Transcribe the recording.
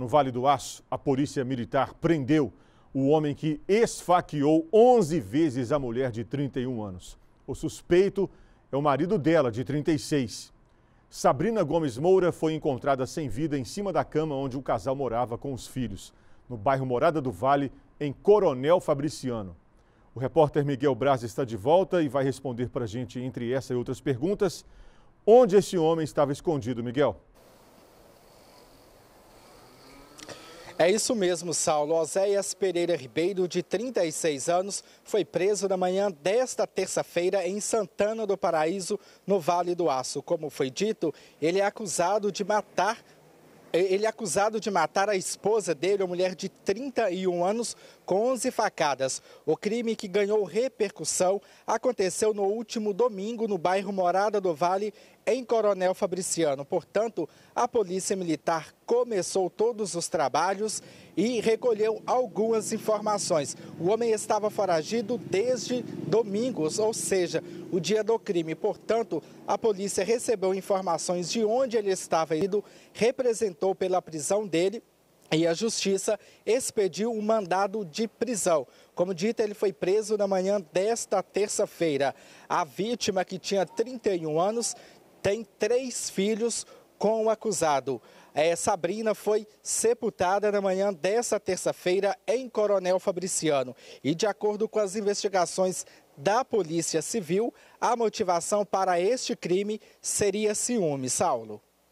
No Vale do Aço, a polícia militar prendeu o homem que esfaqueou 11 vezes a mulher de 31 anos. O suspeito é o marido dela, de 36. Sabrina Gomes Moura foi encontrada sem vida em cima da cama onde o casal morava com os filhos, no bairro Morada do Vale, em Coronel Fabriciano. O repórter Miguel Braz está de volta e vai responder para a gente, entre essa e outras perguntas, onde esse homem estava escondido, Miguel. É isso mesmo, Saulo. Oséias Pereira Ribeiro, de 36 anos, foi preso na manhã desta terça-feira em Santana do Paraíso, no Vale do Aço. Como foi dito, ele é acusado de matar é, ele é acusado de matar a esposa dele, uma mulher de 31 anos, com 11 facadas. O crime que ganhou repercussão aconteceu no último domingo no bairro Morada do Vale, em Coronel Fabriciano. Portanto, a Polícia Militar começou todos os trabalhos e recolheu algumas informações. O homem estava foragido desde domingos, ou seja, o dia do crime. Portanto, a polícia recebeu informações de onde ele estava indo, representou optou pela prisão dele e a justiça expediu um mandado de prisão. Como dito, ele foi preso na manhã desta terça-feira. A vítima, que tinha 31 anos, tem três filhos com o acusado. É, Sabrina foi sepultada na manhã desta terça-feira em Coronel Fabriciano. E de acordo com as investigações da Polícia Civil, a motivação para este crime seria ciúme, Saulo.